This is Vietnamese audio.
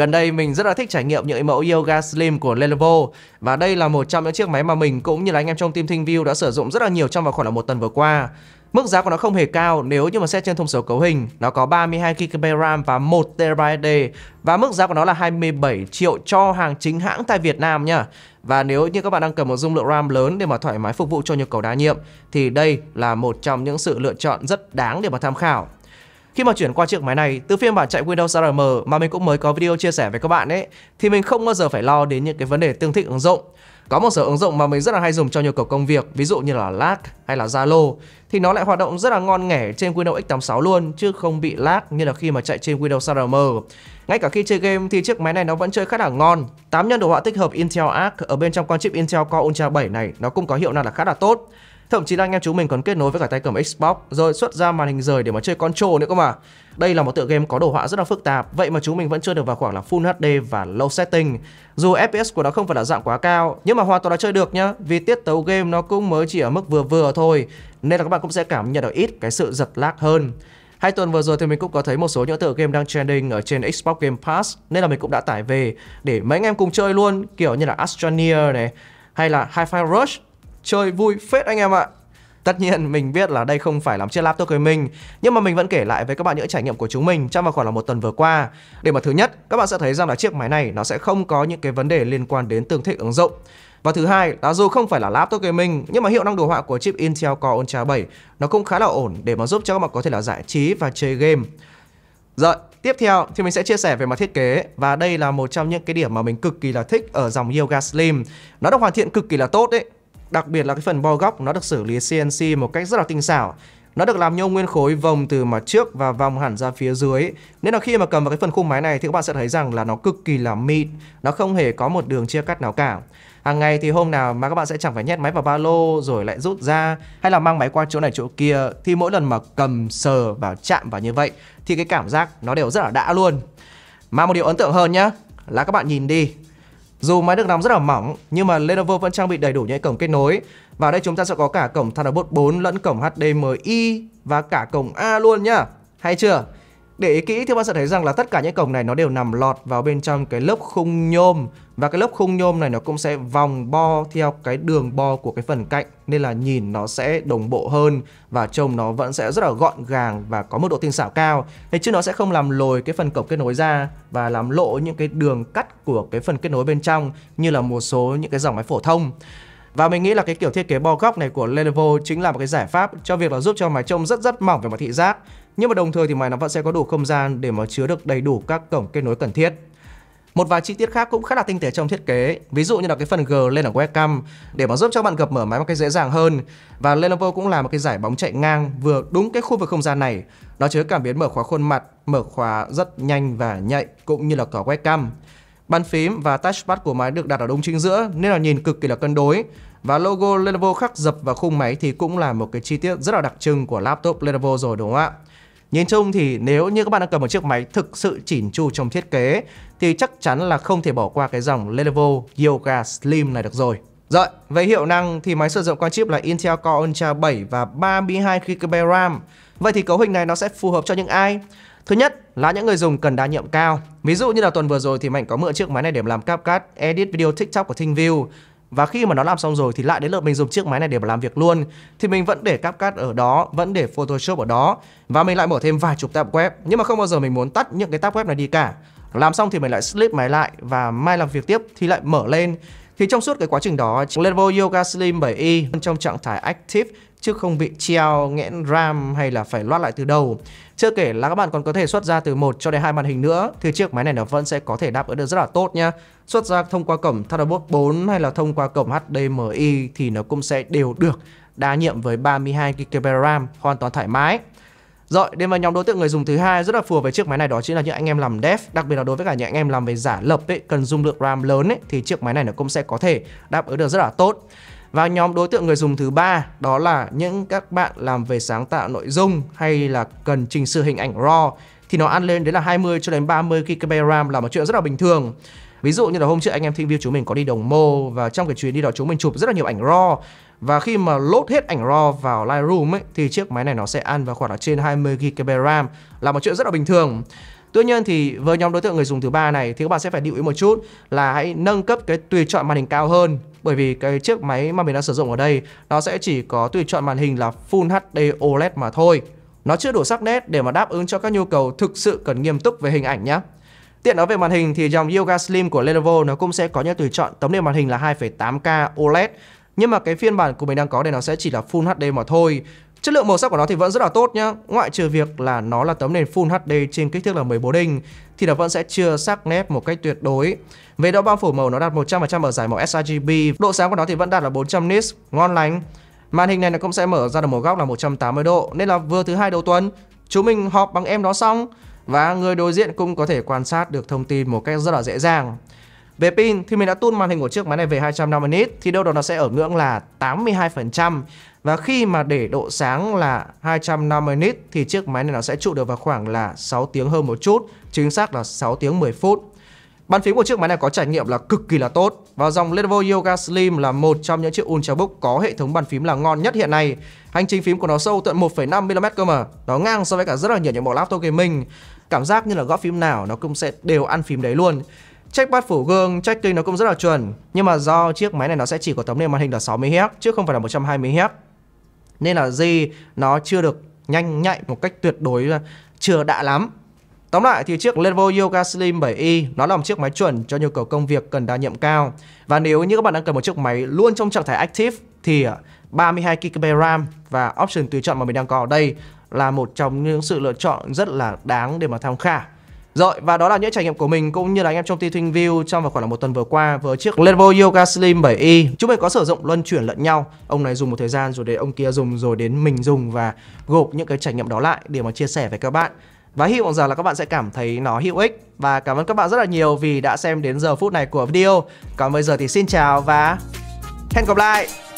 Gần đây mình rất là thích trải nghiệm những mẫu Yoga Slim của Lenovo và đây là một trong những chiếc máy mà mình cũng như là anh em trong team Thinh View đã sử dụng rất là nhiều trong vào khoảng là một tuần vừa qua. Mức giá của nó không hề cao nếu như mà xét trên thông số cấu hình Nó có 32GB RAM và 1TB SSD Và mức giá của nó là 27 triệu cho hàng chính hãng tại Việt Nam nha Và nếu như các bạn đang cần một dung lượng RAM lớn để mà thoải mái phục vụ cho nhu cầu đa nhiệm Thì đây là một trong những sự lựa chọn rất đáng để mà tham khảo khi mà chuyển qua chiếc máy này từ phiên bản chạy Windows ARM mà mình cũng mới có video chia sẻ với các bạn ấy thì mình không bao giờ phải lo đến những cái vấn đề tương thích ứng dụng. Có một số ứng dụng mà mình rất là hay dùng cho nhu cầu công việc, ví dụ như là lag hay là Zalo thì nó lại hoạt động rất là ngon nghẻ trên Windows X86 luôn chứ không bị lag như là khi mà chạy trên Windows ARM. Ngay cả khi chơi game thì chiếc máy này nó vẫn chơi khá là ngon. 8 nhân đồ họa tích hợp Intel Arc ở bên trong con chip Intel Core Ultra 7 này nó cũng có hiệu năng là khá là tốt. Thậm chí là anh em chúng mình còn kết nối với cả tay cầm Xbox rồi xuất ra màn hình rời để mà chơi Control nữa cơ mà. Đây là một tựa game có đồ họa rất là phức tạp, vậy mà chúng mình vẫn chưa được vào khoảng là Full HD và Low Setting. Dù FPS của nó không phải là dạng quá cao, nhưng mà hoàn toàn là chơi được nhá, vì tiết tấu game nó cũng mới chỉ ở mức vừa vừa thôi, nên là các bạn cũng sẽ cảm nhận được ít cái sự giật lag hơn. Hai tuần vừa rồi thì mình cũng có thấy một số những tựa game đang trending ở trên Xbox Game Pass nên là mình cũng đã tải về để mấy anh em cùng chơi luôn, kiểu như là Astroneer này hay là Hi-Fi Rush chơi vui phết anh em ạ Tất nhiên mình biết là đây không phải làm chiếc laptop của mình Nhưng mà mình vẫn kể lại với các bạn những trải nghiệm của chúng mình trong vào khoảng là một tuần vừa qua Để mà thứ nhất, các bạn sẽ thấy rằng là chiếc máy này nó sẽ không có những cái vấn đề liên quan đến tương thích ứng dụng và thứ hai là dù không phải là laptop gaming nhưng mà hiệu năng đồ họa của chip Intel Core Ultra 7 nó cũng khá là ổn để mà giúp cho các bạn có thể là giải trí và chơi game. Rồi, tiếp theo thì mình sẽ chia sẻ về mặt thiết kế và đây là một trong những cái điểm mà mình cực kỳ là thích ở dòng Yoga Slim. Nó được hoàn thiện cực kỳ là tốt đấy Đặc biệt là cái phần bo góc nó được xử lý CNC một cách rất là tinh xảo. Nó được làm nhôm nguyên khối vòng từ mặt trước và vòng hẳn ra phía dưới. Nên là khi mà cầm vào cái phần khung máy này thì các bạn sẽ thấy rằng là nó cực kỳ là mịn, nó không hề có một đường chia cắt nào cả. Hàng ngày thì hôm nào mà các bạn sẽ chẳng phải nhét máy vào ba lô rồi lại rút ra hay là mang máy qua chỗ này chỗ kia thì mỗi lần mà cầm sờ và chạm vào như vậy thì cái cảm giác nó đều rất là đã luôn. Mà một điều ấn tượng hơn nhá là các bạn nhìn đi, dù máy được làm rất là mỏng nhưng mà Lenovo vẫn trang bị đầy đủ những cổng kết nối. Và ở đây chúng ta sẽ có cả cổng Thunderbolt 4 lẫn cổng HDMI và cả cổng A luôn nhá. Hay chưa? Để ý kỹ thì bạn sẽ thấy rằng là tất cả những cổng này nó đều nằm lọt vào bên trong cái lớp khung nhôm và cái lớp khung nhôm này nó cũng sẽ vòng bo theo cái đường bo của cái phần cạnh nên là nhìn nó sẽ đồng bộ hơn và trông nó vẫn sẽ rất là gọn gàng và có mức độ tinh xảo cao thế chứ nó sẽ không làm lồi cái phần cổng kết nối ra và làm lộ những cái đường cắt của cái phần kết nối bên trong như là một số những cái dòng máy phổ thông và mình nghĩ là cái kiểu thiết kế bo góc này của Lenovo chính là một cái giải pháp cho việc là giúp cho máy trông rất rất mỏng về mặt thị giác nhưng mà đồng thời thì máy nó vẫn sẽ có đủ không gian để mà chứa được đầy đủ các cổng kết nối cần thiết. Một vài chi tiết khác cũng khá là tinh tế trong thiết kế, ví dụ như là cái phần G lên ở webcam để mà giúp cho bạn gập mở máy một cách dễ dàng hơn. Và Lenovo cũng làm một cái giải bóng chạy ngang vừa đúng cái khu vực không gian này. Nó chứa cảm biến mở khóa khuôn mặt, mở khóa rất nhanh và nhạy cũng như là cả webcam. Bàn phím và touchpad của máy được đặt ở đúng chính giữa nên là nhìn cực kỳ là cân đối. Và logo Lenovo khắc dập vào khung máy thì cũng là một cái chi tiết rất là đặc trưng của laptop Lenovo rồi đúng không ạ? Nhìn chung thì nếu như các bạn đang cầm một chiếc máy thực sự chỉn chu trong thiết kế thì chắc chắn là không thể bỏ qua cái dòng Lenovo Yoga Slim này được rồi. Rồi, về hiệu năng thì máy sử dụng con chip là Intel Core Ultra 7 và 32GB RAM. Vậy thì cấu hình này nó sẽ phù hợp cho những ai? Thứ nhất là những người dùng cần đa nhiệm cao. Ví dụ như là tuần vừa rồi thì Mạnh có mượn chiếc máy này để làm CapCut, edit video TikTok của ThingView và khi mà nó làm xong rồi thì lại đến lượt mình dùng chiếc máy này để mà làm việc luôn thì mình vẫn để CapCut ở đó vẫn để Photoshop ở đó và mình lại mở thêm vài chục tab web nhưng mà không bao giờ mình muốn tắt những cái tab web này đi cả làm xong thì mình lại slip máy lại và mai làm việc tiếp thì lại mở lên thì trong suốt cái quá trình đó, level Yoga Slim 7i trong trạng thái active chứ không bị treo nghẽn RAM hay là phải loát lại từ đầu. Chưa kể là các bạn còn có thể xuất ra từ một cho đến hai màn hình nữa thì chiếc máy này nó vẫn sẽ có thể đáp ứng được rất là tốt nha. Xuất ra thông qua cổng Thunderbolt 4 hay là thông qua cổng HDMI thì nó cũng sẽ đều được đa nhiệm với 32GB RAM hoàn toàn thoải mái. Rồi, đến vào nhóm đối tượng người dùng thứ hai rất là phù hợp với chiếc máy này đó chính là những anh em làm dev, đặc biệt là đối với cả những anh em làm về giả lập ấy, cần dung lượng RAM lớn ấy thì chiếc máy này nó cũng sẽ có thể đáp ứng được rất là tốt. Và nhóm đối tượng người dùng thứ ba đó là những các bạn làm về sáng tạo nội dung hay là cần chỉnh sửa hình ảnh RAW thì nó ăn lên đến là 20 cho đến 30 GB RAM là một chuyện rất là bình thường. Ví dụ như là hôm trước anh em Thịnh View chúng mình có đi đồng mô và trong cái chuyến đi đó chúng mình chụp rất là nhiều ảnh RAW và khi mà load hết ảnh RAW vào Lightroom ấy thì chiếc máy này nó sẽ ăn vào khoảng là trên 20 GB RAM là một chuyện rất là bình thường. Tuy nhiên thì với nhóm đối tượng người dùng thứ ba này thì các bạn sẽ phải lưu ý một chút là hãy nâng cấp cái tùy chọn màn hình cao hơn bởi vì cái chiếc máy mà mình đang sử dụng ở đây nó sẽ chỉ có tùy chọn màn hình là Full HD OLED mà thôi. Nó chưa đủ sắc nét để mà đáp ứng cho các nhu cầu thực sự cần nghiêm túc về hình ảnh nhé. Tiện nói về màn hình thì dòng Yoga Slim của Lenovo nó cũng sẽ có những tùy chọn tấm nền màn hình là 2.8K OLED nhưng mà cái phiên bản của mình đang có đây nó sẽ chỉ là Full HD mà thôi Chất lượng màu sắc của nó thì vẫn rất là tốt nhá Ngoại trừ việc là nó là tấm nền Full HD trên kích thước là 14 inch Thì nó vẫn sẽ chưa sắc nét một cách tuyệt đối Về độ bao phủ màu nó đạt 100% ở giải màu sRGB Độ sáng của nó thì vẫn đạt là 400 nits, ngon lành Màn hình này nó cũng sẽ mở ra được một góc là 180 độ Nên là vừa thứ hai đầu tuần Chúng mình họp bằng em đó xong Và người đối diện cũng có thể quan sát được thông tin một cách rất là dễ dàng về pin thì mình đã tun màn hình của chiếc máy này về 250 nit thì đâu đó nó sẽ ở ngưỡng là 82% và khi mà để độ sáng là 250 nit thì chiếc máy này nó sẽ trụ được vào khoảng là 6 tiếng hơn một chút, chính xác là 6 tiếng 10 phút. Bàn phím của chiếc máy này có trải nghiệm là cực kỳ là tốt và dòng Lenovo Yoga Slim là một trong những chiếc Ultrabook có hệ thống bàn phím là ngon nhất hiện nay. Hành trình phím của nó sâu tận 1,5mm cơ mà, nó ngang so với cả rất là nhiều những bộ laptop gaming. Cảm giác như là gõ phím nào nó cũng sẽ đều ăn phím đấy luôn. Check bát phủ gương, check nó cũng rất là chuẩn Nhưng mà do chiếc máy này nó sẽ chỉ có tấm nền màn hình là 60Hz Chứ không phải là 120Hz Nên là gì nó chưa được nhanh nhạy một cách tuyệt đối chưa đã lắm Tóm lại thì chiếc Lenovo Yoga Slim 7i nó là một chiếc máy chuẩn cho nhu cầu công việc cần đa nhiệm cao. Và nếu như các bạn đang cần một chiếc máy luôn trong trạng thái active thì 32 à, GB RAM và option tùy chọn mà mình đang có ở đây là một trong những sự lựa chọn rất là đáng để mà tham khảo. Rồi và đó là những trải nghiệm của mình cũng như là anh em trong T View trong vào khoảng là một tuần vừa qua với chiếc Lenovo Yoga Slim 7i. Chúng mình có sử dụng luân chuyển lẫn nhau. Ông này dùng một thời gian rồi để ông kia dùng rồi đến mình dùng và gộp những cái trải nghiệm đó lại để mà chia sẻ với các bạn. Và hy vọng rằng là các bạn sẽ cảm thấy nó hữu ích Và cảm ơn các bạn rất là nhiều vì đã xem đến giờ phút này của video Còn bây giờ thì xin chào và hẹn gặp lại